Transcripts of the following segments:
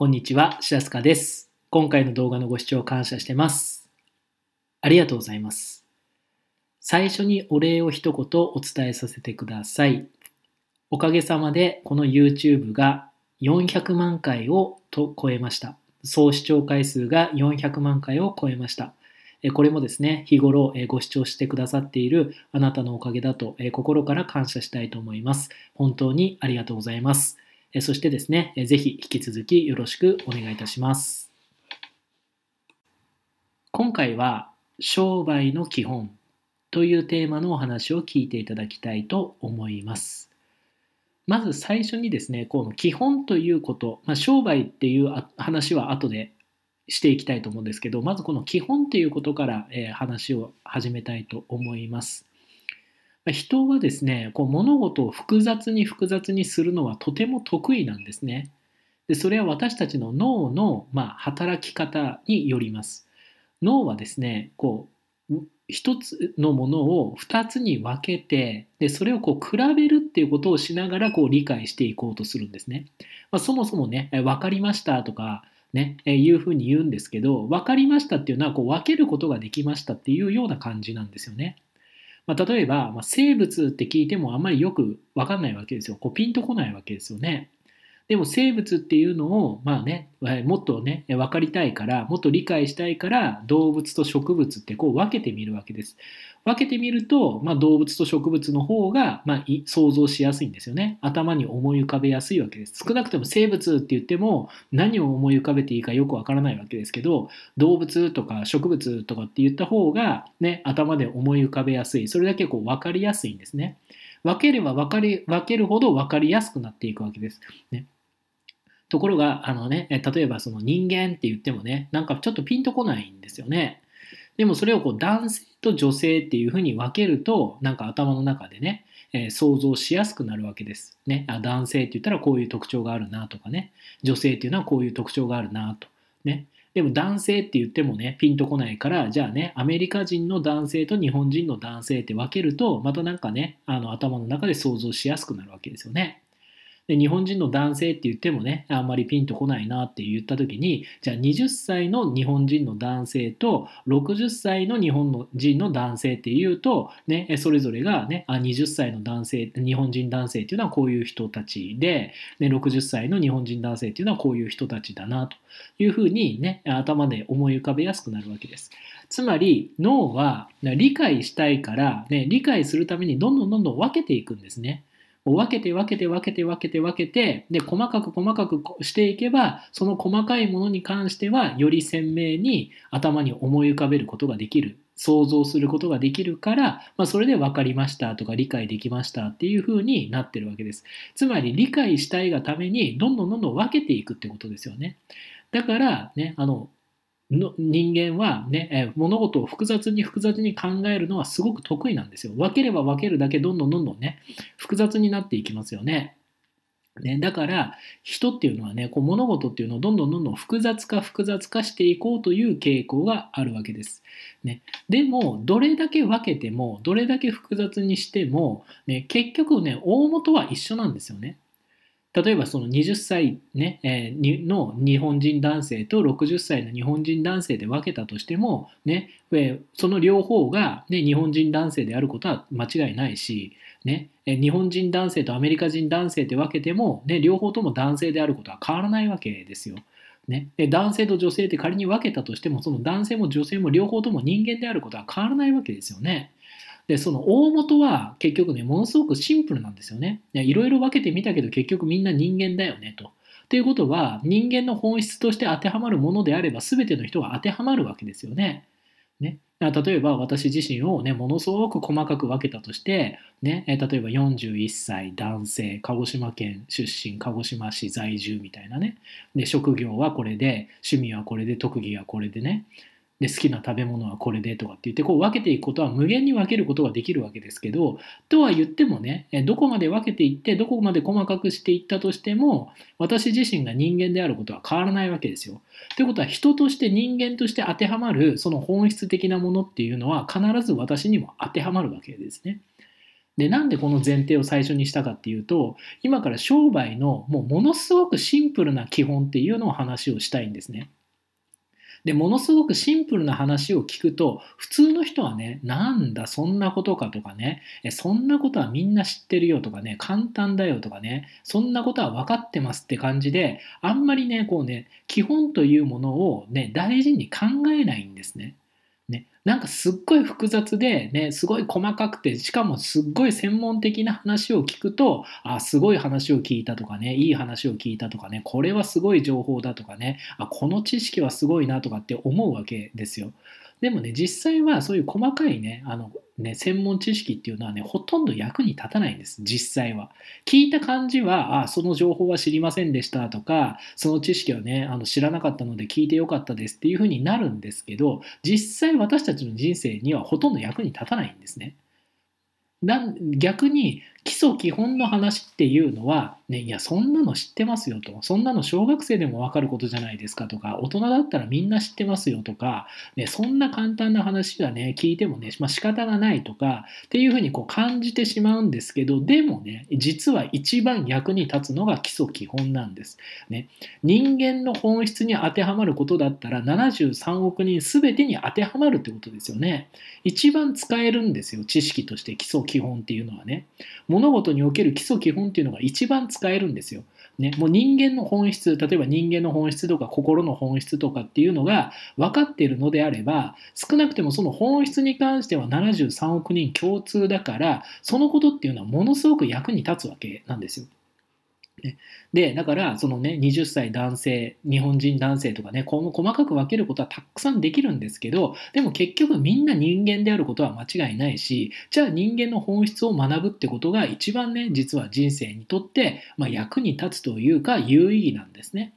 こんにちは、白かです。今回の動画のご視聴感謝してます。ありがとうございます。最初にお礼を一言お伝えさせてください。おかげさまでこの YouTube が400万回をと超えました。総視聴回数が400万回を超えました。これもですね、日頃ご視聴してくださっているあなたのおかげだと心から感謝したいと思います。本当にありがとうございます。えそしてですね、是ぜひ引き続きよろしくお願いいたします。今回は商売の基本というテーマのお話を聞いていただきたいと思います。まず最初にですね、この基本ということ、まあ、商売っていう話は後でしていきたいと思うんですけど、まずこの基本ということから、え話を始めたいと思います。人はですねこう物事を複雑に複雑にするのはとても得意なんですね。でそれは私たちの脳の、まあ、働き方によります。脳はですねこう一つのものを2つに分けてでそれをこう比べるっていうことをしながらこう理解していこうとするんですね。まあ、そもそもね分かりましたとかね、えいうふうに言うんですけど分かりましたっていうのはこう分けることができましたっていうような感じなんですよね。まあ、例えば、まあ、生物って聞いてもあんまりよくわかんないわけですよ。こうピンとこないわけですよね。でも生物っていうのを、まあね、もっとね、分かりたいから、もっと理解したいから、動物と植物ってこう分けてみるわけです。分けてみると、まあ、動物と植物の方が、まあ、想像しやすいんですよね。頭に思い浮かべやすいわけです。少なくとも生物って言っても、何を思い浮かべていいかよくわからないわけですけど、動物とか植物とかって言った方が、ね、頭で思い浮かべやすい。それだけこう分かりやすいんですね。分ければ分かり分けるほど分かりやすくなっていくわけです。ねところが、あのね、例えばその人間って言ってもね、なんかちょっとピンとこないんですよね。でもそれをこう男性と女性っていうふうに分けると、なんか頭の中でね、えー、想像しやすくなるわけです。ね、あ男性って言ったらこういう特徴があるなとかね、女性っていうのはこういう特徴があるなと。ね、でも男性って言ってもね、ピンとこないから、じゃあね、アメリカ人の男性と日本人の男性って分けると、またなんかね、あの頭の中で想像しやすくなるわけですよね。で日本人の男性って言ってもねあんまりピンとこないなって言った時にじゃあ20歳の日本人の男性と60歳の日本人の男性っていうと、ね、それぞれが、ね、あ20歳の男性日本人男性っていうのはこういう人たちで、ね、60歳の日本人男性っていうのはこういう人たちだなというふうに、ね、頭で思い浮かべやすくなるわけです。つまり脳は理解したいから、ね、理解するためにどんどんどんどん分けていくんですね。分けて分けて分けて分けて分けてで細かく細かくしていけばその細かいものに関してはより鮮明に頭に思い浮かべることができる想像することができるから、まあ、それで分かりましたとか理解できましたっていうふうになってるわけです。つまり理解したいがためにどんどんどんどん分けていくってことですよね。だからね、あのの人間はね、え物事を複雑に複雑に考えるのはすごく得意なんですよ。分ければ分けるだけどんどんどんどんね、複雑になっていきますよね。ね、だから人っていうのはねこう物事っていうのをどんどんどんどん複雑化複雑化していこうという傾向があるわけです。ね、でもどれだけ分けてもどれだけ複雑にしても、ね、結局ね大元は一緒なんですよね。例えばその20歳、ねえー、の日本人男性と60歳の日本人男性で分けたとしても、ねえー、その両方が、ね、日本人男性であることは間違いないし、ねえー、日本人男性とアメリカ人男性で分けても、ね、両方とも男性であることは変わらないわけですよ。ね、男性と女性って仮に分けたとしてもその男性も女性も両方とも人間であることは変わらないわけですよね。で、その大元は結局ね、ものすごくシンプルなんですよね。いろいろ分けてみたけど結局みんな人間だよねと。ということは、人間の本質として当てはまるものであれば全ての人が当てはまるわけですよね。ね例えば私自身を、ね、ものすごく細かく分けたとして、ね、例えば41歳男性鹿児島県出身鹿児島市在住みたいなねで職業はこれで趣味はこれで特技はこれでねで好きな食べ物はこれでとかって言ってこう分けていくことは無限に分けることができるわけですけどとは言ってもねどこまで分けていってどこまで細かくしていったとしても私自身が人間であることは変わらないわけですよ。ということは人として人間として当てはまるその本質的なものっていうのは必ず私にも当てはまるわけですね。でなんでこの前提を最初にしたかっていうと今から商売のもうものすごくシンプルな基本っていうのを話をしたいんですね。で、ものすごくシンプルな話を聞くと、普通の人はね、なんだ、そんなことかとかね、そんなことはみんな知ってるよとかね、簡単だよとかね、そんなことは分かってますって感じで、あんまりね、こうね、基本というものをね、大事に考えないんですね。なんかすっごい複雑でね、すごい細かくて、しかもすっごい専門的な話を聞くと、あ、すごい話を聞いたとかね、いい話を聞いたとかね、これはすごい情報だとかね、あ、この知識はすごいなとかって思うわけですよ。でもね、実際はそういう細かいね、あの、ね、専門知識っていうのはね、ほとんど役に立たないんです、実際は。聞いた感じは、あ、その情報は知りませんでしたとか、その知識はね、あの知らなかったので聞いてよかったですっていうふうになるんですけど、実際私たちの人生にはほとんど役に立たないんですね。逆に基礎基本の話っていうのは、ね、いや、そんなの知ってますよと、そんなの小学生でもわかることじゃないですかとか、大人だったらみんな知ってますよとか、ね、そんな簡単な話はね、聞いてもね、まあ、仕方がないとか、っていうふうにこう感じてしまうんですけど、でもね、実は一番役に立つのが基礎基本なんです。ね、人間の本質に当てはまることだったら、73億人全てに当てはまるってことですよね。一番使えるんですよ、知識として基礎基本っていうのはね。物事における基礎基本っていうのが一番使えるんですよ。ね、もう人間の本質例えば人間の本質とか心の本質とかっていうのが分かっているのであれば少なくてもその本質に関しては73億人共通だからそのことっていうのはものすごく役に立つわけなんですよ。ね、でだからそのね20歳男性日本人男性とかねこう細かく分けることはたくさんできるんですけどでも結局みんな人間であることは間違いないしじゃあ人間の本質を学ぶってことが一番ね実は人生にとって、まあ、役に立つというか有意義なんですね。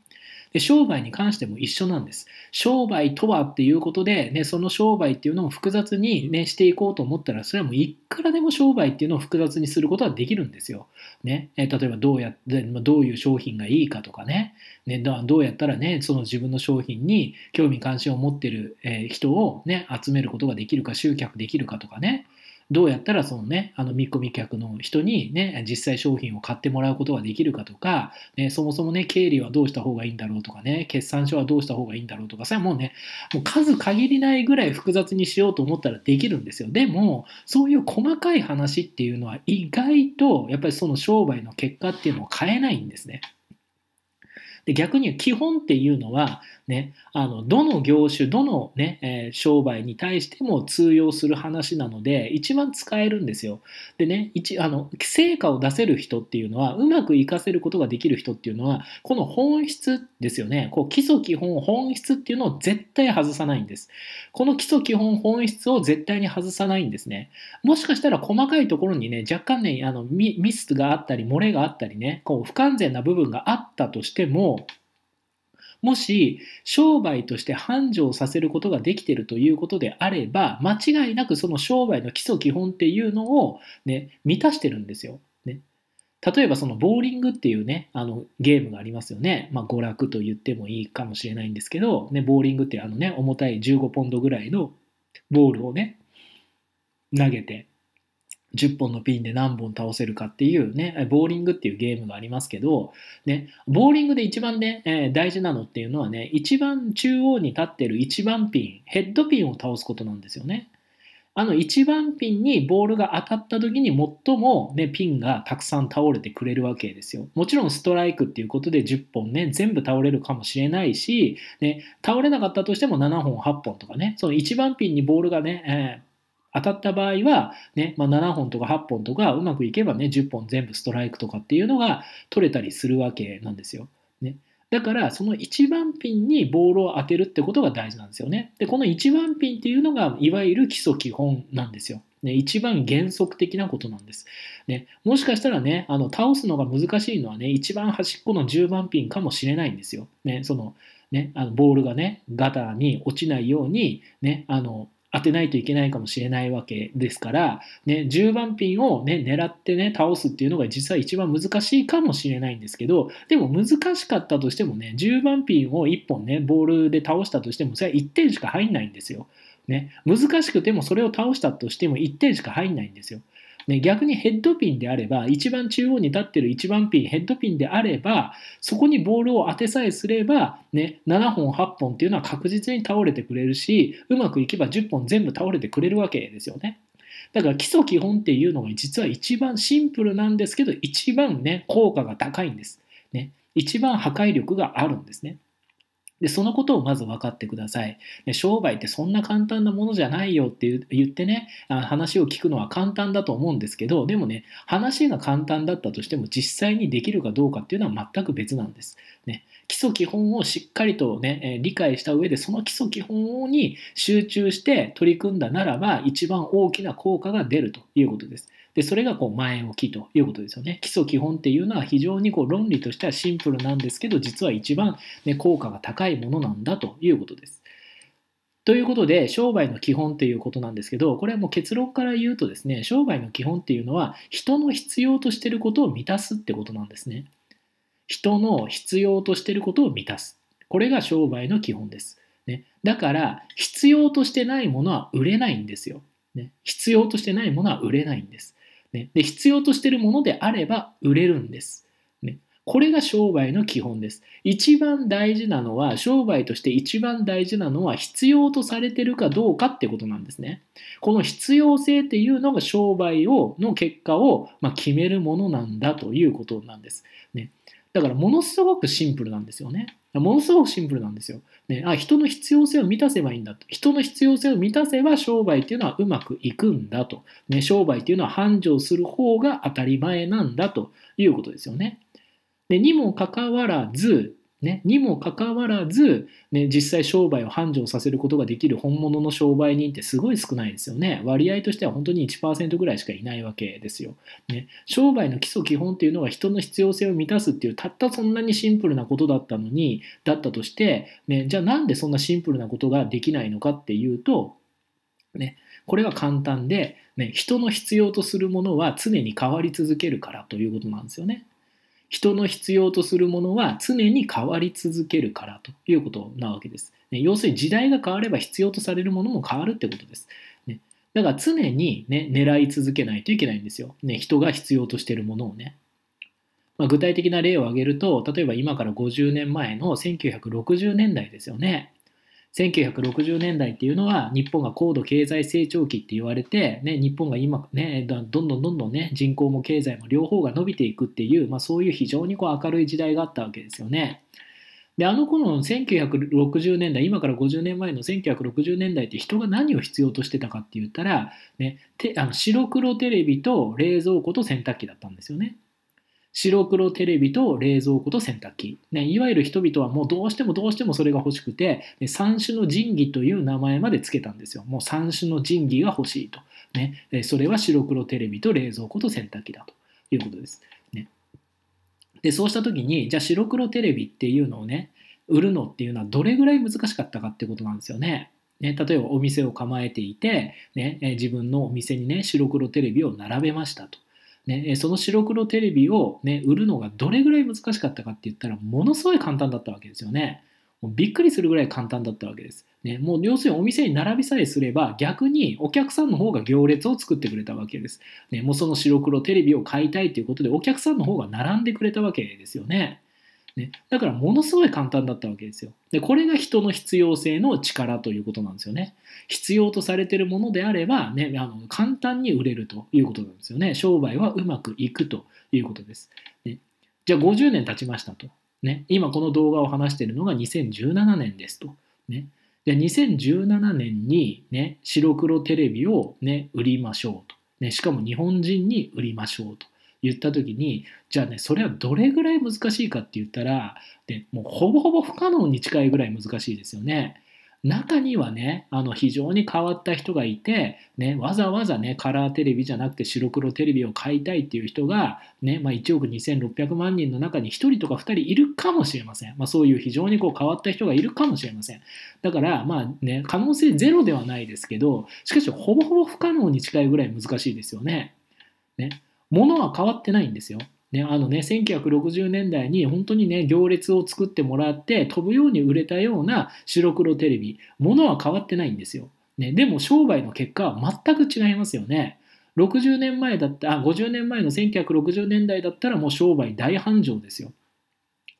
で、商売に関しても一緒なんです。商売とはっていうことで、ね、その商売っていうのを複雑に、ね、していこうと思ったら、それはもういくらでも商売っていうのを複雑にすることはできるんですよ。ね、え例えばどうやって、どういう商品がいいかとかね、ねどうやったらね、その自分の商品に興味関心を持ってる、え人を、ね、集めることができるか、集客できるかとかね、どうやったらそのね、あの見込み客の人にね、実際商品を買ってもらうことができるかとか、ね、そもそもね、経理はどうした方がいいんだろうとかね、決算書はどうした方がいいんだろうとか、それはもうね、もう数限りないぐらい複雑にしようと思ったらできるんですよ。でも、そういう細かい話っていうのは意外と、やっぱりその商売の結果っていうのを変えないんですね。で逆に基本っていうのは、ね、あのどの業種どのね、えー、商売に対しても通用する話なので一番使えるんですよ。でね一あの成果を出せる人っていうのはうまくいかせることができる人っていうのはこの本質ですよねこう基礎基本本質っていうのを絶対外さないんです。この基礎基本本質を絶対に外さないんですね。もしかしたら細かいところにね若干ねあのミスがあったり漏れがあったりねこう不完全な部分があったとしてもも、し商売として繁盛させることができてるということであれば、間違いなくその商売の基礎基本っていうのをね、満たしてるんですよ。ね、例えばそのボーリングっていうね、あのゲームがありますよね。まあ娯楽と言ってもいいかもしれないんですけど、ね、ボーリングってあのね、重たい15ポンドぐらいのボールをね、投げて10本のピンで何本倒せるかっていうね、ボーリングっていうゲームがありますけど、ね、ボーリングで一番ね、えー、大事なのっていうのはね、一番中央に立ってる一番ピン、ヘッドピンを倒すことなんですよね。あの一番ピンにボールが当たった時に最も、ね、ピンがたくさん倒れてくれるわけですよ。もちろんストライクっていうことで10本ね、全部倒れるかもしれないし、ね、倒れなかったとしても7本、8本とかね、その一番ピンにボールがね、えー当たった場合は、ね、まあ、7本とか8本とか、うまくいけばね、10本全部ストライクとかっていうのが取れたりするわけなんですよ。ね。だから、その1番ピンにボールを当てるってことが大事なんですよね。で、この1番ピンっていうのが、いわゆる基礎基本なんですよ。ね、一番原則的なことなんです。ね、もしかしたらね、あの倒すのが難しいのはね、一番端っこの10番ピンかもしれないんですよ。ね、そのね、あのボールがね、ガターに落ちないように、ね、あの当てないといけないかもしれないわけですから、ね、10番ピンを、ね、狙ってね、倒すっていうのが実は一番難しいかもしれないんですけど、でも難しかったとしてもね、10番ピンを1本ね、ボールで倒したとしても、それは1点しか入んないんですよ。ね、難しくてもそれを倒したとしても1点しか入んないんですよ。ね、逆にヘッドピンであれば一番中央に立っている1番ピンヘッドピンであればそこにボールを当てさえすれば、ね、7本8本っていうのは確実に倒れてくれるしうまくいけば10本全部倒れてくれるわけですよね。だから基礎基本っていうのが実は一番シンプルなんですけど一番ね効果が高いんです。ね、一番破壊力があるんですね。で、そのことをまず分かってください。で商売ってそんな簡単なものじゃないよって言ってね、あ話を聞くのは簡単だと思うんですけど、でもね、話が簡単だったとしても実際にできるかどうかっていうのは全く別なんです。ね、基礎基本をしっかりとね、理解した上で、その基礎基本に集中して取り組んだならば、一番大きな効果が出るということです。で、それがこう前置きということですよね。基礎基本っていうのは非常にこう論理としてはシンプルなんですけど、実は一番、ね、効果が高いものなんだということです。ということで、商売の基本っていうことなんですけど、これはもう結論から言うとですね、商売の基本っていうのは、人の必要としてることを満たすってことなんですね。人の必要としてることを満たす。これが商売の基本です。ね、だから、必要としてないものは売れないんですよ、ね。必要としてないものは売れないんです。ね、で必要としているものであれば売れるんです、ね。これが商売の基本です。一番大事なのは、商売として一番大事なのは必要とされてるかどうかってことなんですね。この必要性っていうのが商売をの結果を、まあ、決めるものなんだということなんです。ね、だからものすごくシンプルなんですよね。ものすごくシンプルなんですよ。ね、あ人の必要性を満たせばいいんだと。人の必要性を満たせば商売っていうのはうまくいくんだと。ね、商売っていうのは繁盛する方が当たり前なんだということですよね。でにもかかわらず、ね、にもかかわらず、ね、実際商売を繁盛させることができる本物の商売人ってすごい少ないですよね。割合としては本当に1%ぐらいしかいないわけですよ。ね、商売の基礎基本っていうのは人の必要性を満たすっていうたったそんなにシンプルなことだったのにだったとして、ね、じゃあなんでそんなシンプルなことができないのかっていうと、ね、これは簡単で、ね、人の必要とするものは常に変わり続けるからということなんですよね。人の必要とするものは常に変わり続けるからということなわけです。ね、要するに時代が変われば必要とされるものも変わるってことです。ね、だから常に、ね、狙い続けないといけないんですよ。ね、人が必要としているものをね。まあ、具体的な例を挙げると、例えば今から50年前の1960年代ですよね。1960年代っていうのは日本が高度経済成長期って言われて、ね、日本が今、ね、どんどんどんどんね人口も経済も両方が伸びていくっていう、まあ、そういう非常にこう明るい時代があったわけですよね。であの頃の1960年代今から50年前の1960年代って人が何を必要としてたかって言ったら、ね、てあの白黒テレビと冷蔵庫と洗濯機だったんですよね。白黒テレビと冷蔵庫と洗濯機、ね、いわゆる人々はもうどうしてもどうしてもそれが欲しくて三種の神器という名前までつけたんですよもう三種の神器が欲しいと、ね、それは白黒テレビと冷蔵庫と洗濯機だということです、ね、でそうした時にじゃあ白黒テレビっていうのをね売るのっていうのはどれぐらい難しかったかってことなんですよねね、例えばお店を構えていて、ね、自分のお店にね白黒テレビを並べましたと。ね、その白黒テレビを、ね、売るのがどれぐらい難しかったかって言ったらものすごい簡単だったわけですよね。もうびっくりするぐらい簡単だったわけです。ね、もう要するにお店に並びさえすれば逆にお客さんの方が行列を作ってくれたわけです。ね、もうその白黒テレビを買いたいということでお客さんの方が並んでくれたわけですよね。ね、だからものすごい簡単だったわけですよでこれが人の必要性の力ということなんですよね必要とされているものであれば、ね、あの簡単に売れるということなんですよね商売はうまくいくということです、ね、じゃあ50年経ちましたと、ね、今この動画を話しているのが2017年ですと、ね、じゃあ2017年に、ね、白黒テレビを、ね、売りましょうと、ね、しかも日本人に売りましょうと言った時にじゃあねそれはどれぐらい難しいかって言ったらでもうほぼほぼ不可能に近いぐらい難しいですよね。中にはねあの非常に変わった人がいて、ね、わざわざねカラーテレビじゃなくて白黒テレビを買いたいっていう人がね、まあ、1億2600万人の中に1人とか2人いるかもしれません、まあ、そういう非常にこう変わった人がいるかもしれませんだからまあ、ね、可能性ゼロではないですけどしかしほぼほぼ不可能に近いぐらい難しいですよね。ね物は変わってないんですよ。ね、あのね、1960年代に本当にね、行列を作ってもらって飛ぶように売れたような白黒テレビ、物は変わってないんですよ。ね、でも商売の結果は全く違いますよね。60年前だったあ50年前の1960年代だったらもう商売大繁盛ですよ。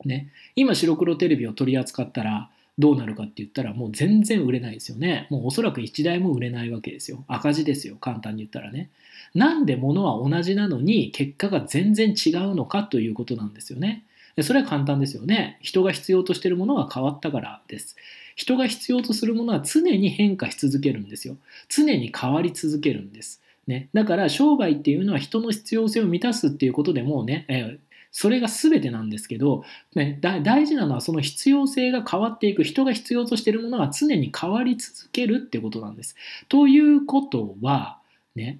ね、今白黒テレビを取り扱ったらどうなるかって言ったらもう全然売れないですよね。もうおそらく1台も売れないわけですよ。赤字ですよ簡単に言ったらね。なんでものは同じなのに結果が全然違うのかということなんですよね。それは簡単ですよね。人が必要としているものが変わったからです。人が必要とするものは常に変化し続けるんですよ。常に変わり続けるんです。ね、だから商売っていうのは人の必要性を満たすっていうことでもうね、えー、それが全てなんですけど、ね、大事なのはその必要性が変わっていく人が必要としているものは常に変わり続けるってことなんです。ということはね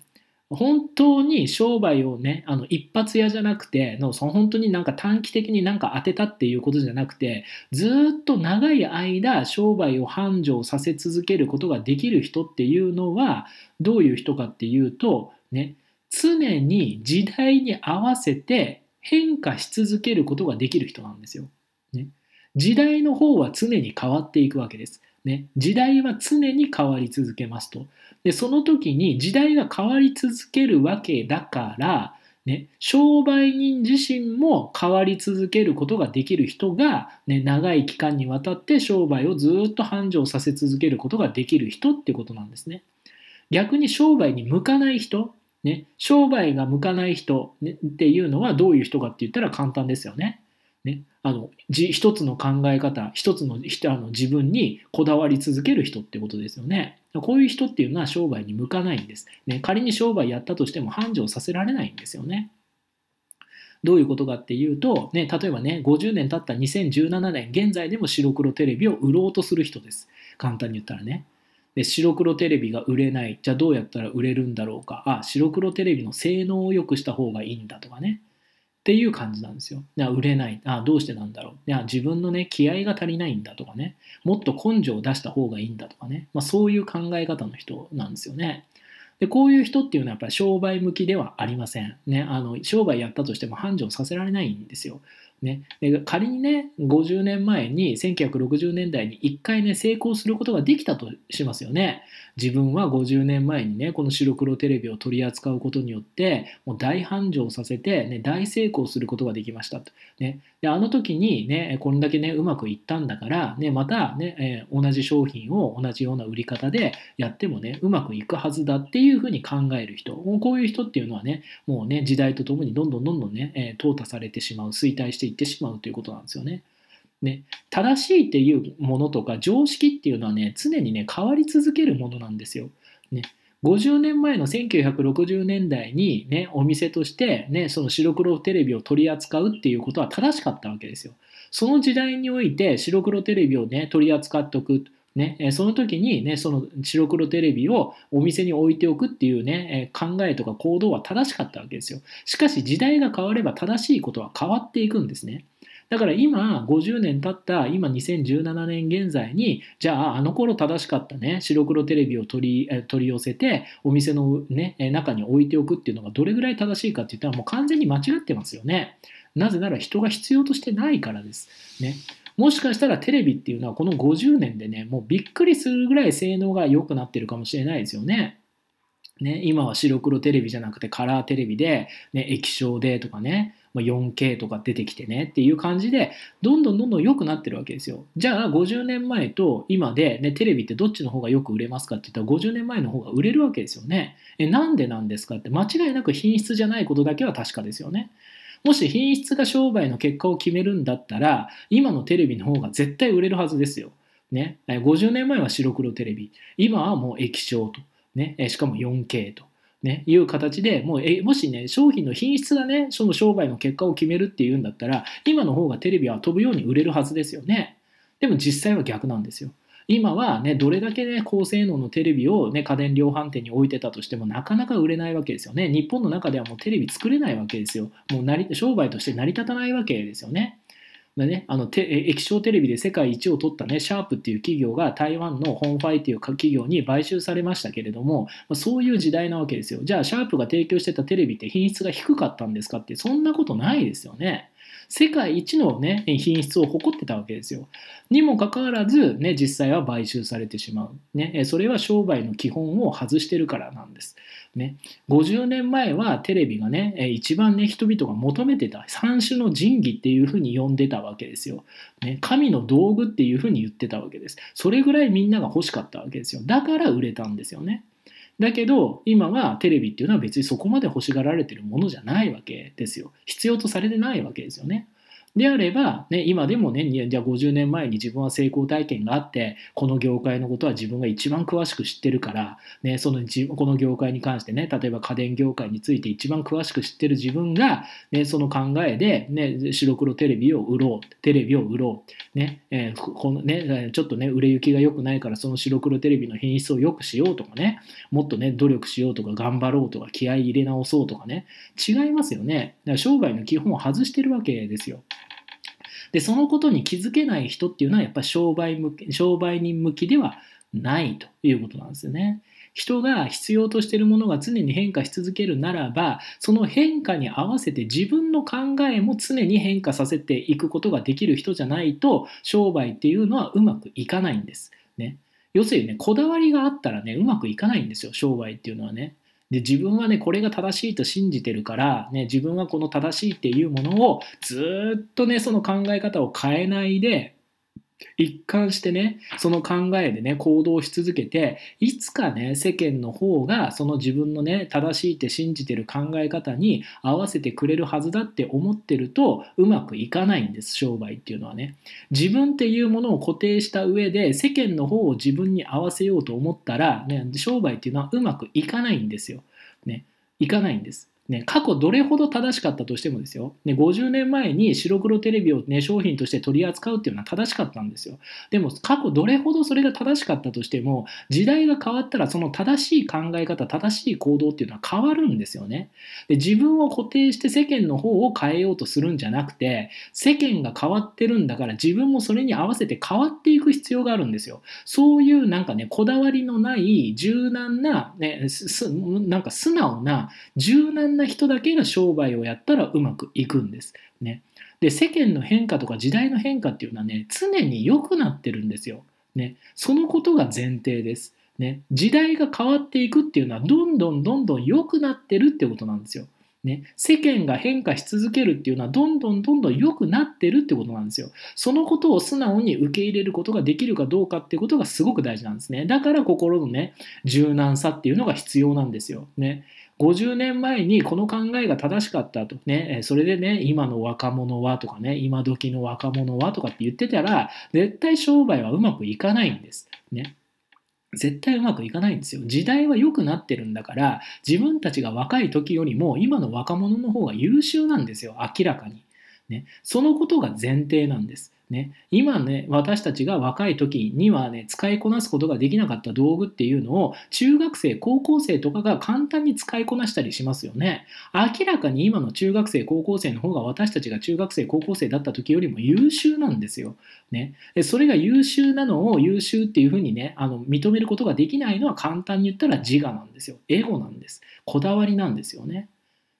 本当に商売をね、あの一発屋じゃなくての、その本当になんか短期的になんか当てたっていうことじゃなくて、ずっと長い間商売を繁盛させ続けることができる人っていうのは、どういう人かっていうと、ね、常に時代に合わせて変化し続けることができる人なんですよ。ね、時代の方は常に変わっていくわけです。ね、時代は常に変わり続けますと。で、その時に時代が変わり続けるわけだから、ね、商売人自身も変わり続けることができる人が、ね、長い期間にわたって商売をずっと繁盛させ続けることができる人ってことなんですね。逆に商売に向かない人、ね、商売が向かない人、ね、っていうのはどういう人かって言ったら簡単ですよね。ね、あの一つの考え方一つの人あの自分にこだわり続ける人ってことですよねこういう人っていうのは商売に向かないんです、ね、仮に商売やったとしても繁盛させられないんですよねどういうことかっていうと、ね、例えばね50年経った2017年現在でも白黒テレビを売ろうとする人です簡単に言ったらねで白黒テレビが売れないじゃあどうやったら売れるんだろうかあ白黒テレビの性能を良くした方がいいんだとかねっていう感じなんですよ。売れない。あどうしてなんだろう。いや自分のね、気合が足りないんだとかね。もっと根性を出した方がいいんだとかね。まあ、そういう考え方の人なんですよね。でこういう人っていうのはやっぱり商売向きではありません。ね、あの商売やったとしても繁盛させられないんですよ。ね、で仮にね50年前に1960年代に1回ね成功することができたとしますよね自分は50年前にねこの白黒テレビを取り扱うことによってもう大繁盛させて、ね、大成功することができましたと、ね、であの時にねこんだけねうまくいったんだから、ね、またね、え同じ商品を同じような売り方でやってもねうまくいくはずだっていうふうに考える人こういう人っていうのはねもうね時代とともにどんどんどんどんね、え淘汰されてしまう衰退していってしまうということなんですよね。ね、正しいっていうものとか常識っていうのはね常にね変わり続けるものなんですよ。ね、50年前の1960年代に、ね、お店として、ね、その白黒テレビを取り扱うっていうことは正しかったわけですよ。その時代において白黒テレビを、ね、取り扱っておく、ね、その時に、ね、その白黒テレビをお店に置いておくっていう、ね、考えとか行動は正しかったわけですよ。しかし時代が変われば正しいことは変わっていくんですね。だから今50年経った今2017年現在にじゃああの頃正しかったね白黒テレビを取り取り寄せてお店の、ね、中に置いておくっていうのがどれぐらい正しいかって言ったらもう完全に間違ってますよね。なぜなら人が必要としてないからです。ねもしかしたらテレビっていうのはこの50年でね、もうびっくりするぐらい性能が良くなってるかもしれないですよね。ね、今は白黒テレビじゃなくてカラーテレビで、ね、液晶でとかね、ま 4K とか出てきてねっていう感じで、どんどんどんどん良くなってるわけですよ。じゃあ50年前と今で、ね、テレビってどっちの方がよく売れますかって言ったら50年前の方が売れるわけですよね。え、なんでなんですかって間違いなく品質じゃないことだけは確かですよね。もし品質が商売の結果を決めるんだったら、今のテレビの方が絶対売れるはずですよ。ね、50年前は白黒テレビ、今はもう液晶と、ね、しかも 4K と。ね、いう形で、もうえ、もしね、商品の品質がね、その商売の結果を決めるっていうんだったら、今の方がテレビは飛ぶように売れるはずですよね。でも実際は逆なんですよ。今はね、どれだけね、高性能のテレビをね、家電量販店に置いてたとしても、なかなか売れないわけですよね。日本の中ではもうテレビ作れないわけですよ。もうなり、商売として成り立たないわけですよね。ね、あの液晶テレビで世界一を取ったね、シャープっていう企業が台湾のホンファイっていう企業に買収されましたけれども、そういう時代なわけですよ。じゃあ、シャープが提供してたテレビって品質が低かったんですかって、そんなことないですよね。世界一の、ね、品質を誇ってたわけですよ。にもかかわらず、ね、実際は買収されてしまう、ね。それは商売の基本を外してるからなんです。ね、50年前はテレビがね一番ね人々が求めてた三種の神器っていうふうに呼んでたわけですよ、ね、神の道具っていうふうに言ってたわけですそれぐらいみんなが欲しかったわけですよだから売れたんですよねだけど今はテレビっていうのは別にそこまで欲しがられてるものじゃないわけですよ必要とされてないわけですよねであれば、ね、今でもねじゃあ50年前に自分は成功体験があってこの業界のことは自分が一番詳しく知ってるから、ね、そのこの業界に関してね例えば家電業界について一番詳しく知ってる自分が、ね、その考えで、ね、白黒テレビを売ろうテレビを売ろう、ねえー、このね、ちょっとね売れ行きが良くないからその白黒テレビの品質を良くしようとかねもっとね努力しようとか頑張ろうとか気合い入れ直そうとかね違いますよねだから商売の基本を外してるわけですよ。で、そのことに気づけない人っていうのは、やっぱり商売向け、商売人向きではないということなんですよね。人が必要としているものが常に変化し続けるならば、その変化に合わせて自分の考えも常に変化させていくことができる人じゃないと、商売っていうのはうまくいかないんです。ね。要するにね、こだわりがあったらね、うまくいかないんですよ、商売っていうのはね。で自分はねこれが正しいと信じてるから、ね、自分はこの正しいっていうものをずっとねその考え方を変えないで一貫してねその考えでね行動し続けていつかね世間の方がその自分のね正しいって信じてる考え方に合わせてくれるはずだって思ってるとうまくいかないんです商売っていうのはね自分っていうものを固定した上で世間の方を自分に合わせようと思ったら、ね、商売っていうのはうまくいかないんですよ、ね、いかないんですね、過去どれほど正しかったとしてもですよ、ね、50年前に白黒テレビを、ね、商品として取り扱うっていうのは正しかったんですよ。でも過去どれほどそれが正しかったとしても、時代が変わったらその正しい考え方、正しい行動っていうのは変わるんですよね。で自分を固定して世間の方を変えようとするんじゃなくて、世間が変わってるんだから自分もそれに合わせて変わっていく必要があるんですよ。そういうなんかね、こだわりのない柔軟な、ね、なんか素直な柔軟なな人だけが商売をやったらうまくいくんです。ね、で世間の変化とか時代の変化っていうのはね常に良くなってるんですよ。ね、そのことが前提です。ね、時代が変わっていくっていうのはどんどんどんどん良くなってるってことなんですよ。ね、世間が変化し続けるっていうのはどんどんどんどん良くなってるってことなんですよ。そのことを素直に受け入れることができるかどうかってことがすごく大事なんですね。だから心のね、柔軟さっていうのが必要なんですよ。ね。50年前にこの考えが正しかったとね、それでね、今の若者はとかね、今時の若者はとかって言ってたら、絶対商売はうまくいかないんです。ね。絶対うまくいかないんですよ。時代は良くなってるんだから、自分たちが若い時よりも今の若者の方が優秀なんですよ、明らかに。ね、そのことが前提なんです。ね、今ね私たちが若い時にはね使いこなすことができなかった道具っていうのを中学生高校生とかが簡単に使いこなしたりしますよね明らかに今の中学生高校生の方が私たちが中学生高校生だった時よりも優秀なんですよ、ね、それが優秀なのを優秀っていうふうにねあの認めることができないのは簡単に言ったら自我なんですよエゴなんですこだわりなんですよね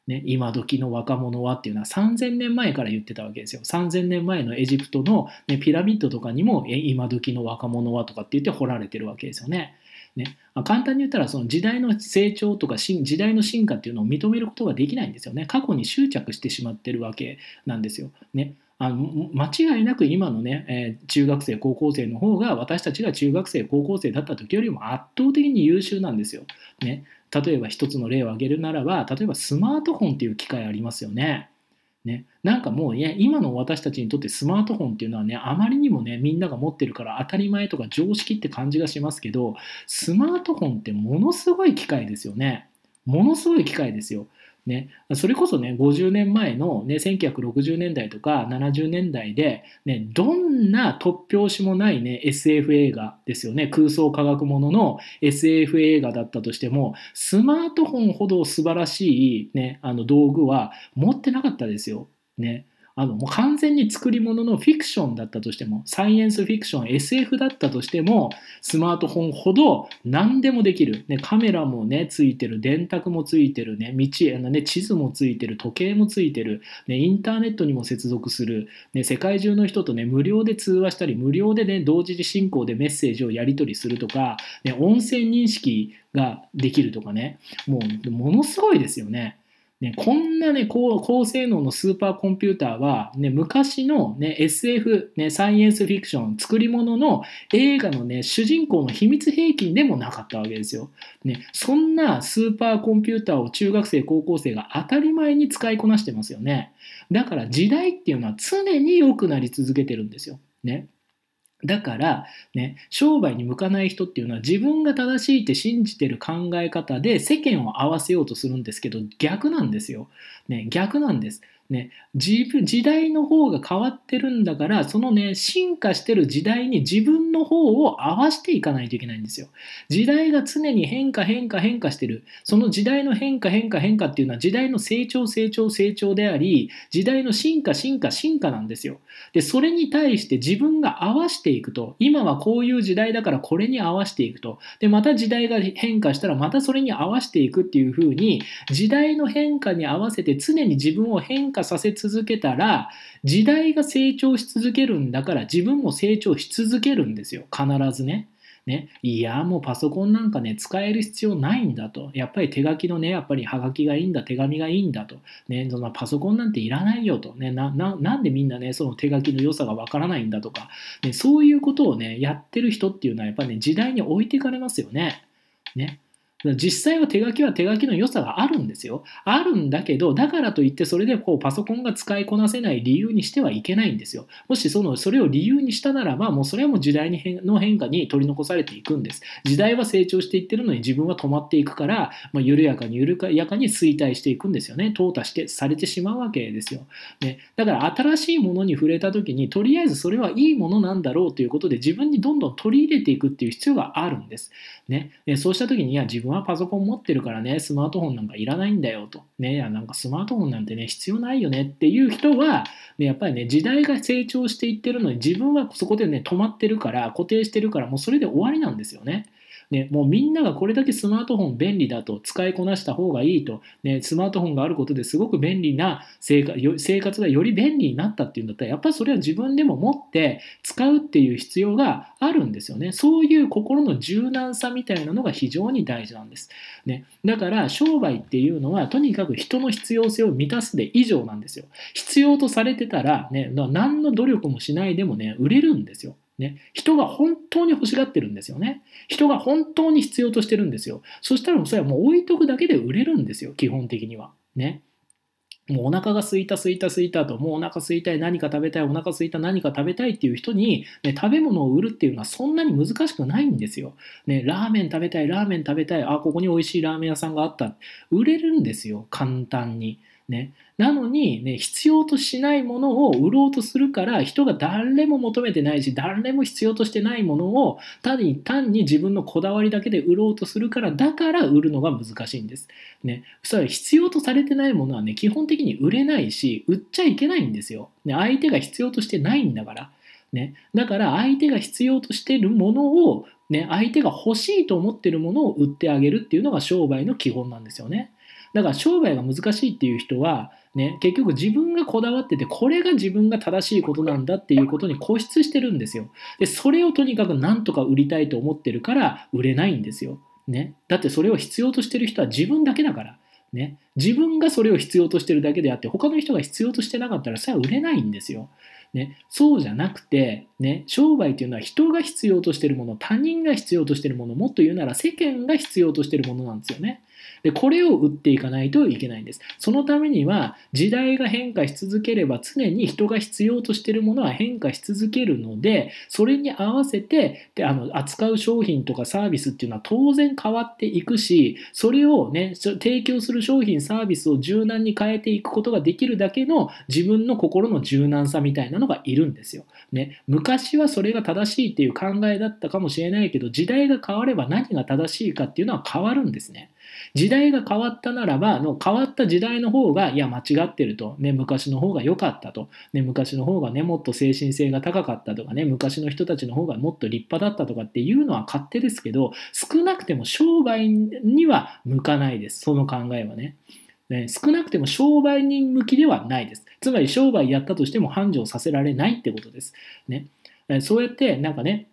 ね、今時の若者はっていうのは3000年前から言ってたわけですよ3000年前のエジプトの、ね、ピラミッドとかにも今時の若者はとかって言って掘られてるわけですよね。ね、簡単に言ったらその時代の成長とか時代の進化っていうのを認めることができないんですよね過去に執着してしまってるわけなんですよ。ね、あの間違いなく今のね、えー、中学生高校生の方が私たちが中学生高校生だった時よりも圧倒的に優秀なんですよ。ね、例えば一つの例を挙げるならば例えばスマートフォンっていう機械ありますよね。ね、なんかもう、ね、今の私たちにとってスマートフォンっていうのはねあまりにもねみんなが持ってるから当たり前とか常識って感じがしますけどスマートフォンってものすごい機械ですよねものすごい機械ですよね、それこそね50年前の、ね、1960年代とか70年代で、ね、どんな突拍子もない、ね、SF 映画ですよね空想科学ものの SF 映画だったとしてもスマートフォンほど素晴らしい、ね、あの道具は持ってなかったですよ。ね、あのもう完全に作り物のフィクションだったとしてもサイエンスフィクション SF だったとしてもスマートフォンほど何でもできる、ね、カメラもねついてる電卓もついてるね道のね地図もついてる時計もついてる、ね、インターネットにも接続する、ね、世界中の人とね無料で通話したり無料でね同時進行でメッセージをやり取りするとか、ね、音声認識ができるとかねもうものすごいですよね。ね、こんなね高、高性能のスーパーコンピューターは、ね、昔の、ね、SF、ね、サイエンスフィクション、作り物の映画のね、主人公の秘密兵器でもなかったわけですよ。ね、そんなスーパーコンピューターを中学生、高校生が当たり前に使いこなしてますよね。だから時代っていうのは常に良くなり続けてるんですよ。ね。だから、ね、商売に向かない人っていうのは自分が正しいって信じてる考え方で世間を合わせようとするんですけど逆なんですよ。ね、逆なんです。ね、自分時代の方が変わってるんだからそのね進化してる時代に自分の方を合わせていかないといけないんですよ時代が常に変化変化変化してるその時代の変化変化変化っていうのは時代の成長成長成長であり時代の進化進化進化なんですよでそれに対して自分が合わせていくと今はこういう時代だからこれに合わせていくとでまた時代が変化したらまたそれに合わせていくっていう風に時代の変化に合わせて常に自分を変化させ続けたら時代が成長し続けるんだから自分も成長し続けるんですよ必ずね。ね、いやもうパソコンなんかね使える必要ないんだとやっぱり手書きのねやっぱりはがきがいいんだ手紙がいいんだと、ね、そのパソコンなんていらないよと、ね、ななんでみんなねその手書きの良さがわからないんだとか、ね、そういうことをねやってる人っていうのはやっぱりね時代に置いていかれますよね。ね実際は手書きは手書きの良さがあるんですよ。あるんだけど、だからといってそれでこうパソコンが使いこなせない理由にしてはいけないんですよ。もしそのそれを理由にしたならば、もうそれはもう時代に変の変化に取り残されていくんです。時代は成長していってるのに自分は止まっていくから、まあ、緩やかに緩やかに衰退していくんですよね。淘汰してされてしまうわけですよ。ね、だから新しいものに触れた時に、とりあえずそれはいいものなんだろうということで、自分にどんどん取り入れていくっていう必要があるんです。ね、そうした時に、いや、自分はまパソコン持ってるからね、スマートフォンなんかいらないんだよと。ね、いやなんかスマートフォンなんてね、必要ないよねっていう人は、ね、やっぱりね、時代が成長していってるのに自分はそこでね、止まってるから、固定してるから、もうそれで終わりなんですよね。ね、もうみんながこれだけスマートフォン便利だと、使いこなした方がいいと、ね、スマートフォンがあることですごく便利な生活生活がより便利になったっていうんだったら、やっぱりそれは自分でも持って使うっていう必要があるんですよね。そういう心の柔軟さみたいなのが非常に大事なんです。ね、だから商売っていうのは、とにかく人の必要性を満たすで以上なんですよ。必要とされてたら、ね、何の努力もしないでもね、売れるんですよ。ね、人が本当に欲しがってるんですよね。人が本当に必要としてるんですよ。そしたらそれはもう置いとくだけで売れるんですよ、基本的には。ね。もうお腹が空いた空いた空いたと、もうお腹空いたい、何か食べたい、お腹空いた、何か食べたいっていう人に、ね、食べ物を売るっていうのはそんなに難しくないんですよ。ね、ラーメン食べたい、ラーメン食べたい、あ、ここに美味しいラーメン屋さんがあった。売れるんですよ、簡単に。ね、なのに、ね、必要としないものを売ろうとするから人が誰も求めてないし誰も必要としてないものを単に単に自分のこだわりだけで売ろうとするからだから売るのが難しいんです。ね、それは必要とされてないものは、ね、基本的に売れないし売っちゃいけないんですよ。ね、相手が必要としてないんだから。ね、だから相手が必要としてるものを、ね、相手が欲しいと思ってるものを売ってあげるっていうのが商売の基本なんですよね。だから商売が難しいっていう人は、ね、結局自分がこだわってて、これが自分が正しいことなんだっていうことに固執してるんですよ。で、それをとにかくなんとか売りたいと思ってるから売れないんですよ。ね。だってそれを必要としてる人は自分だけだから。ね。自分がそれを必要としてるだけであって、他の人が必要としてなかったら、それは売れないんですよ。ね、そうじゃなくて、ね、商売というのは人が必要としてるもの他人が必要としてるものもっと言うなら世間が必要としてるものなんですよね。で、これを打っていかないといけないんです。そのためには、時代が変化し続ければ常に人が必要としてるものは変化し続けるので、それに合わせて、であの扱う商品とかサービスっていうのは当然変わっていくし、それをね、提供する商品、サービスを柔軟に変えていくことができるだけの自分の心の柔軟さみたいなのがいるんですよ。ね、昔はそれが正しいっていう考えだったかもしれないけど、時代が変われば何が正しいかっていうのは変わるんですね。時代が変わったならばの変わった時代の方がいや間違ってると、ね、昔の方が良かったと、ね、昔の方がねもっと精神性が高かったとかね昔の人たちの方がもっと立派だったとかっていうのは勝手ですけど少なくても商売には向かないですその考えはね。ね、少なくても商売人向きではないです。つまり商売やったとしても繁盛させられないってことです。ね、そうやってなんかね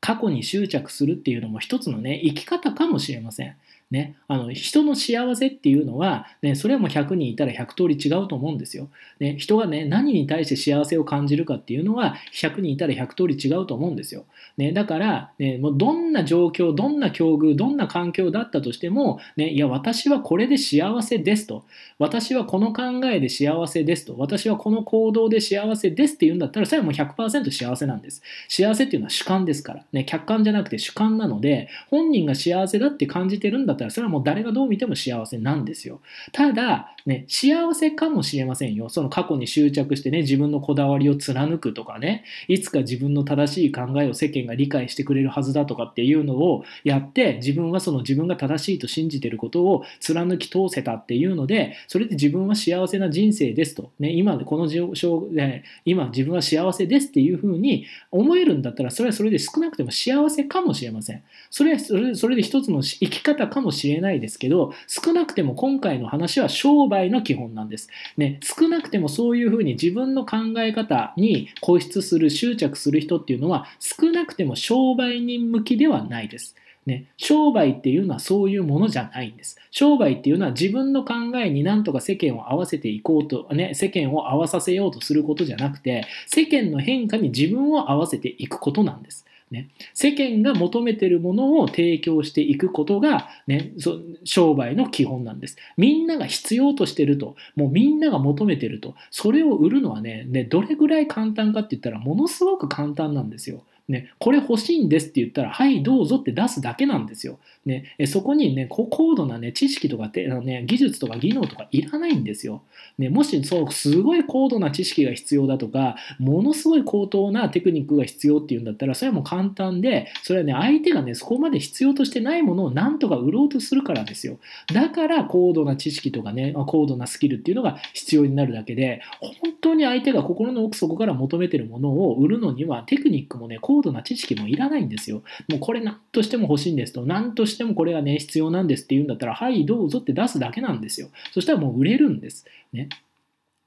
過去に執着するっていうのも一つのね生き方かもしれません。ね、あの人の幸せっていうのは、ね、それはもう100人いたら100通り違うと思うんですよ。ね、人がね、何に対して幸せを感じるかっていうのは、100人いたら100通り違うと思うんですよ。ね、だから、ね、もうどんな状況、どんな境遇、どんな環境だったとしても、ね、いや、私はこれで幸せですと。私はこの考えで幸せですと。私はこの行動で幸せですっていうんだったら、それはもう100%幸せなんです。幸せっていうのは主観ですから。ね、客観じゃなくて主観なので、本人が幸せだって感じてるんだったら、ったら、それはもう誰がどう見ても幸せなんですよ。ただ、ね、幸せかもしれませんよ。その過去に執着してね、自分のこだわりを貫くとかね、いつか自分の正しい考えを世間が理解してくれるはずだとかっていうのをやって、自分はその自分が正しいと信じてることを貫き通せたっていうので、それで自分は幸せな人生ですと、ね、今、この状況、今自分は幸せですっていうふうに思えるんだったら、それはそれで少なくても幸せかもしれません。それはそれで一つの生き方かももしれないですけど、少なくても今回の話は商売の基本なんです。ね、少なくてもそういうふうに自分の考え方に固執する、執着する人っていうのは、少なくても商売人向きではないです。ね、商売っていうのはそういうものじゃないんです。商売っていうのは自分の考えになんとか世間を合わせていこうと、ね、世間を合わさせようとすることじゃなくて、世間の変化に自分を合わせていくことなんです。ね、世間が求めてるものを提供していくことが、ね、そ商売の基本なんです。みんなが必要としてると、もうみんなが求めてると、それを売るのはね、ねどれぐらい簡単かって言ったらものすごく簡単なんですよ。ね、これ欲しいんですって言ったら、はい、どうぞって出すだけなんですよ。ね、そこにね、高度な、ね、知識とかて、ね、技術とか技能とかいらないんですよ。ね、もしそう、すごい高度な知識が必要だとか、ものすごい高等なテクニックが必要っていうんだったら、それはもう簡単で、それはね、相手がね、そこまで必要としてないものをなんとか売ろうとするからですよ。だから、高度な知識とかね、高度なスキルっていうのが必要になるだけで、本当に相手が心の奥底から求めてるものを売るのには、テクニックもね、高高度な知識もいらないんですよ。もうこれ何としても欲しいんですと、何としてもこれはね、必要なんですって言うんだったら、はい、どうぞって出すだけなんですよ。そしたらもう売れるんです。ね。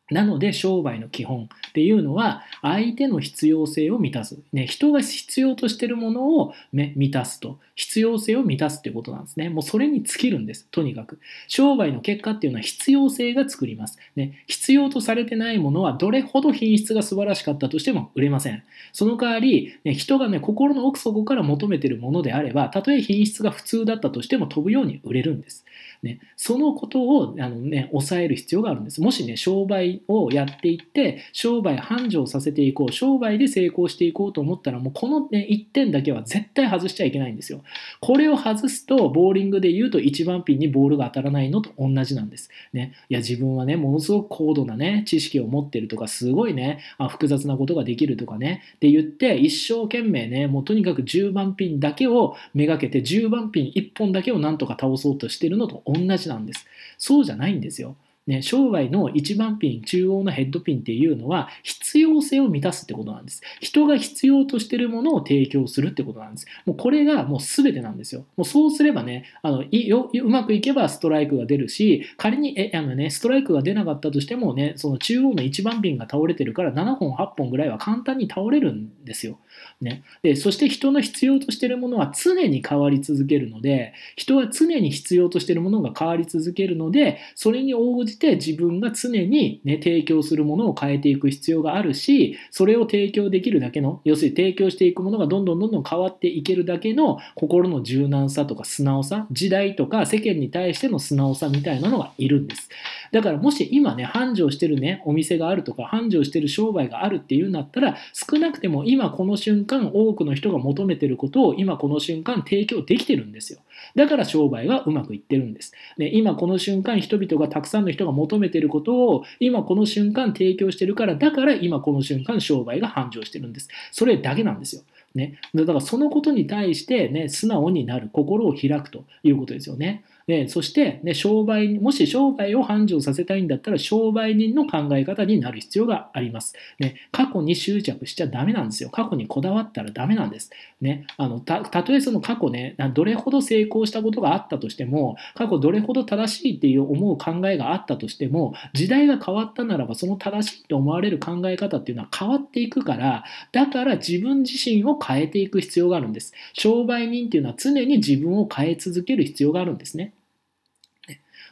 なので商売の基本っていうのは相手の必要性を満たす。ね、人が必要としているものを満たすと。必要性を満たすってことなんですね。もうそれに尽きるんです。とにかく。商売の結果っていうのは必要性が作ります。ね、必要とされてないものはどれほど品質が素晴らしかったとしても売れません。その代わり、ね、人がね、心の奥底から求めているものであれば、たとえ品質が普通だったとしても飛ぶように売れるんです。ね、そのことをあの、ね、抑える必要があるんです。もしね、商売をやっていって、商売繁盛させていこう、商売で成功していこうと思ったら、もうこの、ね、1点だけは絶対外しちゃいけないんですよ。これを外すと、ボーリングで言うと1番ピンにボールが当たらないのと同じなんです。ね、いや、自分はね、ものすごく高度なね、知識を持ってるとか、すごいね、あ複雑なことができるとかね、って言って、一生懸命ね、もうとにかく10番ピンだけをめがけて、10番ピン1本だけをなんとか倒そうとしてるのと同じなんです。そうじゃないんですよ。ね、商売の一番ピン、中央のヘッドピンっていうのは必要性を満たすってことなんです。人が必要としてるものを提供するってことなんです。もうこれがもう全てなんですよ。もうそうすればね、あのうまくいけばストライクが出るし、仮にえあの、ね、ストライクが出なかったとしてもね、その中央の一番ピンが倒れてるから7本、8本ぐらいは簡単に倒れるんですよ。ね、でそして人の必要としているものは常に変わり続けるので人は常に必要としているものが変わり続けるのでそれに応じて自分が常に、ね、提供するものを変えていく必要があるしそれを提供できるだけの要するに提供していくものがどんどんどんどん変わっていけるだけの心の柔軟さとか素直さ時代とか世間に対しての素直さみたいなのがいるんですだからもし今ね繁盛してるねお店があるとか繁盛してる商売があるっていうんだったら少なくても今この瞬間間多くの人が求めてることを今この瞬間提供できてるんですよ。だから商売がうまくいってるんです。ね、今この瞬間人々がたくさんの人が求めてることを今この瞬間提供してるからだから今この瞬間商売が繁盛してるんです。それだけなんですよ。ね、だからそのことに対して、ね、素直になる心を開くということですよね。でそして、ね、商売もし商売を繁盛させたいんだったら商売人の考え方になる必要があります。ね、過去に執着しちゃダメなんですよ。過去にこだわったらダメなんです。ね、あのたとえその過去ね、どれほど成功したことがあったとしても、過去どれほど正しいっていう思う考えがあったとしても、時代が変わったならばその正しいと思われる考え方っていうのは変わっていくから、だから自分自身を変えていく必要があるんです。商売人っていうのは常に自分を変え続ける必要があるんですね。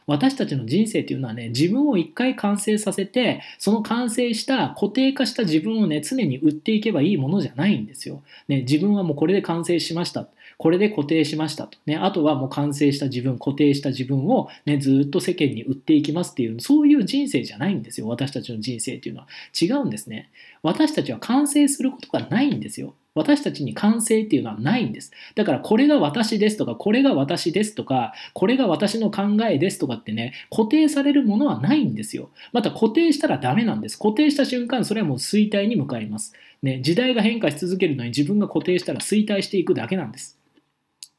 私たちの人生っていうのはね、自分を一回完成させて、その完成した固定化した自分をね、常に売っていけばいいものじゃないんですよ。ね、自分はもうこれで完成しました。これで固定しましたと。ね、あとはもう完成した自分、固定した自分をね、ずっと世間に売っていきますっていう、そういう人生じゃないんですよ。私たちの人生っていうのは。違うんですね。私たちは完成することがないんですよ。私たちに完成っていうのはないんです。だからこれが私ですとか、これが私ですとか、これが私の考えですとかってね、固定されるものはないんですよ。また固定したらダメなんです。固定した瞬間、それはもう衰退に向かいます。ね、時代が変化し続けるのに自分が固定したら衰退していくだけなんです。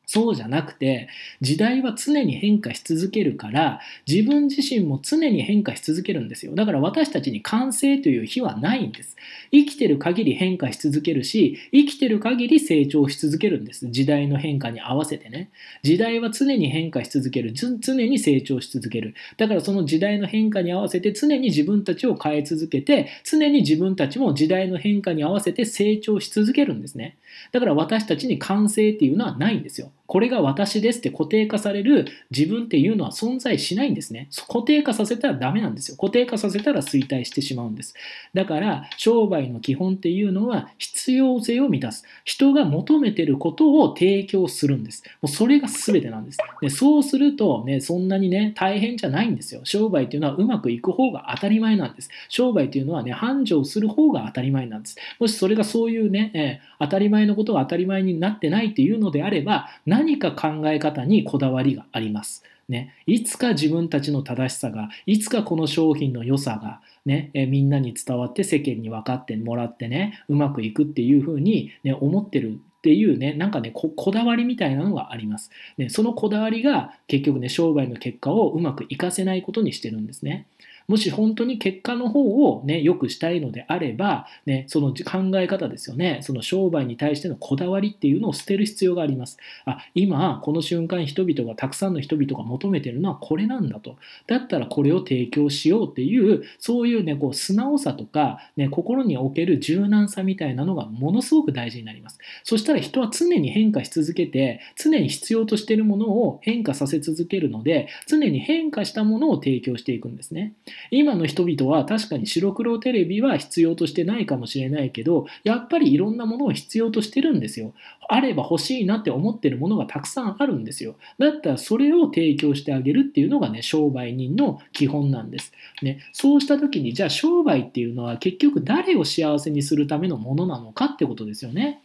そうじゃなくて時代は常に変化し続けるから自分自身も常に変化し続けるんですよだから私たちに完成という日はないんです生きてる限り変化し続けるし生きてる限り成長し続けるんです時代の変化に合わせてね時代は常に変化し続ける常に成長し続けるだからその時代の変化に合わせて常に自分たちを変え続けて常に自分たちも時代の変化に合わせて成長し続けるんですねだから私たちに完成っていうのはないんですよ。これが私ですって固定化される自分っていうのは存在しないんですね。固定化させたらダメなんですよ。固定化させたら衰退してしまうんです。だから商売の基本っていうのは必要性を満たす。人が求めてることを提供するんです。もうそれが全てなんです。でそうするとね、そんなにね、大変じゃないんですよ。商売っていうのはうまくいく方が当たり前なんです。商売っていうのはね、繁盛する方が当たり前なんです。もしそれがそういうね、えー、当たり前のことが当たり前になってないっていうのであれば、何か考え方にこだわりがあります。ね、いつか自分たちの正しさがいつかこの商品の良さが、ね、えみんなに伝わって世間に分かってもらってねうまくいくっていうふうに、ね、思ってるっていうねなんかねこだわりみたいなのがあります、ね、そのこだわりが結局ね商売の結果をうまくいかせないことにしてるんですねもし本当に結果の方をね、よくしたいのであれば、ね、その考え方ですよね、その商売に対してのこだわりっていうのを捨てる必要があります。あ、今、この瞬間人々が、たくさんの人々が求めてるのはこれなんだと。だったらこれを提供しようっていう、そういうね、こう、素直さとか、ね、心における柔軟さみたいなのがものすごく大事になります。そしたら人は常に変化し続けて、常に必要としているものを変化させ続けるので、常に変化したものを提供していくんですね。今の人々は確かに白黒テレビは必要としてないかもしれないけどやっぱりいろんなものを必要としてるんですよあれば欲しいなって思ってるものがたくさんあるんですよだったらそれを提供してあげるっていうのがね商売人の基本なんです、ね、そうした時にじゃあ商売っていうのは結局誰を幸せにするためのものなのかってことですよね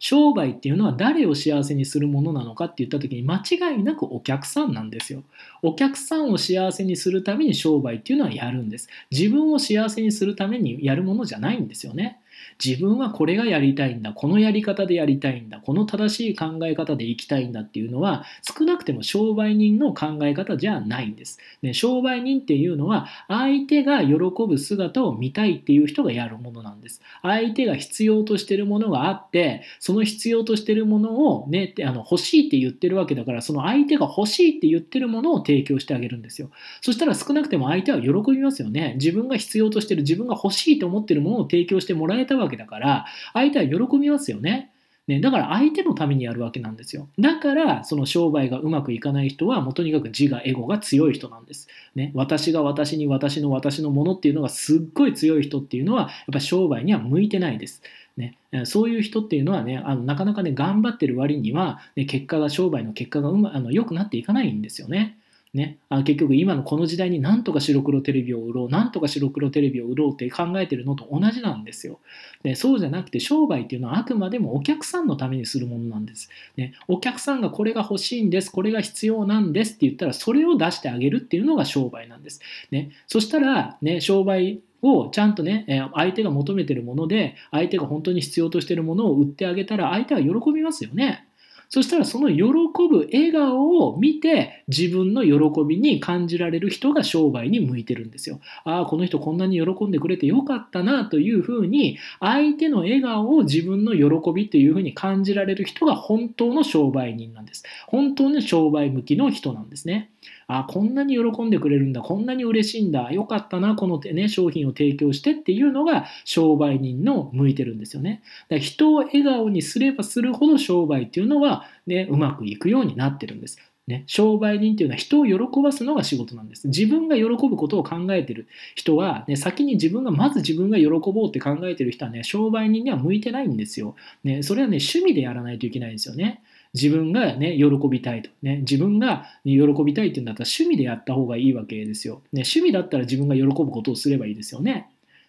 商売っていうのは誰を幸せにするものなのかって言った時に間違いなくお客さんなんですよ。お客さんを幸せにするために商売っていうのはやるんです。自分を幸せにするためにやるものじゃないんですよね。自分はこれがやりたいんだ、このやり方でやりたいんだ、この正しい考え方でいきたいんだっていうのは、少なくても商売人の考え方じゃないんです。ね、商売人っていうのは、相手が喜ぶ姿を見たいっていう人がやるものなんです。相手が必要としてるものがあって、その必要としてるものをね、あの欲しいって言ってるわけだから、その相手が欲しいって言ってるものを提供してあげるんですよ。そしたら少なくても相手は喜びますよね。自分が必要としてる、自分が欲しいと思ってるものを提供してもらえたわけだから、相手は喜びますよね。ね、だから相手のためにやるわけなんですよ。だから、その商売がうまくいかない人は、もうとにかく自我、エゴが強い人なんです。ね、私が私に私の私のものっていうのがすっごい強い人っていうのは、やっぱ商売には向いてないです。ね、そういう人っていうのはね、あのなかなかね、頑張ってる割には、ね、結果が、商売の結果がうまあの良くなっていかないんですよね。ね、あ結局今のこの時代になんとか白黒テレビを売ろうなんとか白黒テレビを売ろうって考えてるのと同じなんですよでそうじゃなくて商売っていうのはあくまでもお客さんのためにするものなんです、ね、お客さんがこれが欲しいんですこれが必要なんですって言ったらそれを出してあげるっていうのが商売なんです、ね、そしたら、ね、商売をちゃんとね、相手が求めてるもので、相手が本当に必要としてるものを売ってあげたら、相手は喜びますよね。そしたらその喜ぶ笑顔を見て自分の喜びに感じられる人が商売に向いてるんですよ。ああ、この人こんなに喜んでくれてよかったなというふうに相手の笑顔を自分の喜びというふうに感じられる人が本当の商売人なんです。本当に商売向きの人なんですね。あこんなに喜んでくれるんだこんなに嬉しいんだよかったなこの、ね、商品を提供してっていうのが商売人の向いてるんですよねだから人を笑顔にすればするほど商売っていうのはね、うまくいくようになってるんです。ね、商売人っていうのは人を喜ばすのが仕事なんです。自分が喜ぶことを考えてる人は、ね、先に自分が、まず自分が喜ぼうって考えてる人はね、商売人には向いてないんですよ。ね、それはね、趣味でやらないといけないんですよね。自分がね、喜びたいと。ね、自分が、喜びたいっていうんだったら趣味でやった方がいいわけですよ。ね、趣味だったら自分が喜ぶことをすればいいですよね。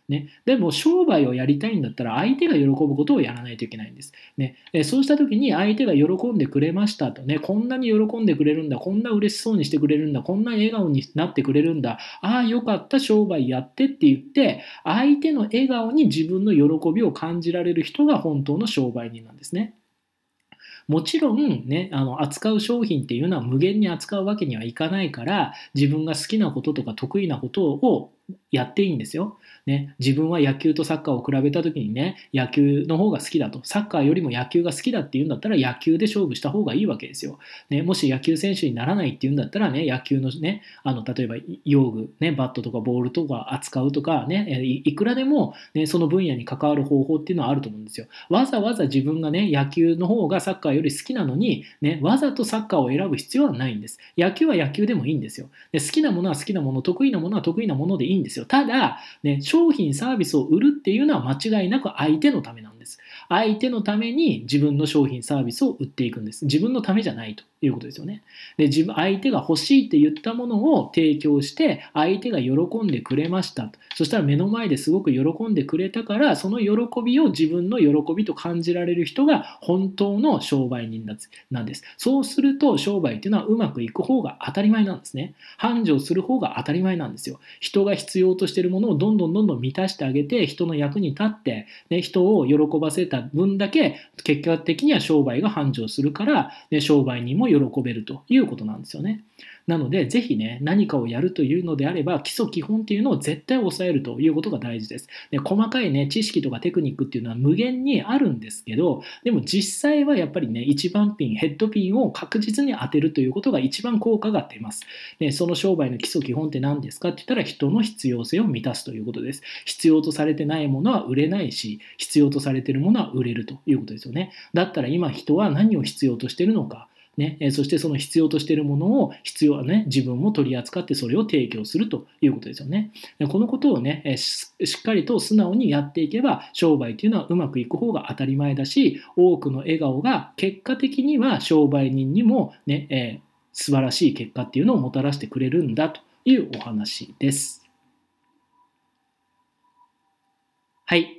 ね、でも商売をやりたいんだったら相手が喜ぶことをやらないといけないんです。ね、えそうした時に相手が喜んでくれましたとね、こんなに喜んでくれるんだ、こんな嬉しそうにしてくれるんだ、こんな笑顔になってくれるんだ、ああ、よかった、商売やってって言って、相手の笑顔に自分の喜びを感じられる人が本当の商売人なんですね。もちろんね、あの、扱う商品っていうのは無限に扱うわけにはいかないから、自分が好きなこととか得意なことをやっていいんですよ。ね、自分は野球とサッカーを比べた時にね、野球の方が好きだと、サッカーよりも野球が好きだっていうんだったら野球で勝負した方がいいわけですよ。ね、もし野球選手にならないっていうんだったらね、野球のね、あの例えば用具、ね、バットとかボールとか扱うとかね、いくらでも、ね、その分野に関わる方法っていうのはあると思うんですよ。わざわざ自分がね、野球の方がサッカーより好きなのに、ね、わざとサッカーを選ぶ必要はないんです。野球は野球でもいいんですよ。で好きなものは好きなもの、得意なものは得意なものでいいんですよ。ただ、ね、商品サービスを売るっていうのは間違いなく相手のためなんです。相手のために自分の商品サービスを売っていくんです。自分のためじゃないということですよね。で、自分、相手が欲しいって言ったものを提供して、相手が喜んでくれましたそしたら目の前ですごく喜んでくれたから、その喜びを自分の喜びと感じられる人が本当の商売人なんです。そうすると、商売っていうのはうまくいく方が当たり前なんですね。繁盛する方が当たり前なんですよ。人が必要としてるものをどんどんどんどん満たしてあげて、人の役に立って、ね、人を喜ばせたた分だけ、結果的には商売が繁盛するから、ね、商売にも喜べるということなんですよね。なので、ぜひね、何かをやるというのであれば、基礎基本っていうのを絶対押さえるということが大事です。で細かいね、知識とかテクニックっていうのは無限にあるんですけど、でも実際はやっぱりね、1番ピン、ヘッドピンを確実に当てるということが一番効果が出ます。でその商売の基礎基本って何ですかって言ったら、人の必要性を満たすということです。必要とされてないものは売れないし、必要とされてるものは売れるということですよね。だったら今人は何を必要としてるのか。ね、そしてその必要としているものを必要はね、自分も取り扱ってそれを提供するということですよね。このことをね、しっかりと素直にやっていけば、商売というのはうまくいく方が当たり前だし、多くの笑顔が結果的には商売人にもね、えー、素晴らしい結果っていうのをもたらしてくれるんだというお話です。はい。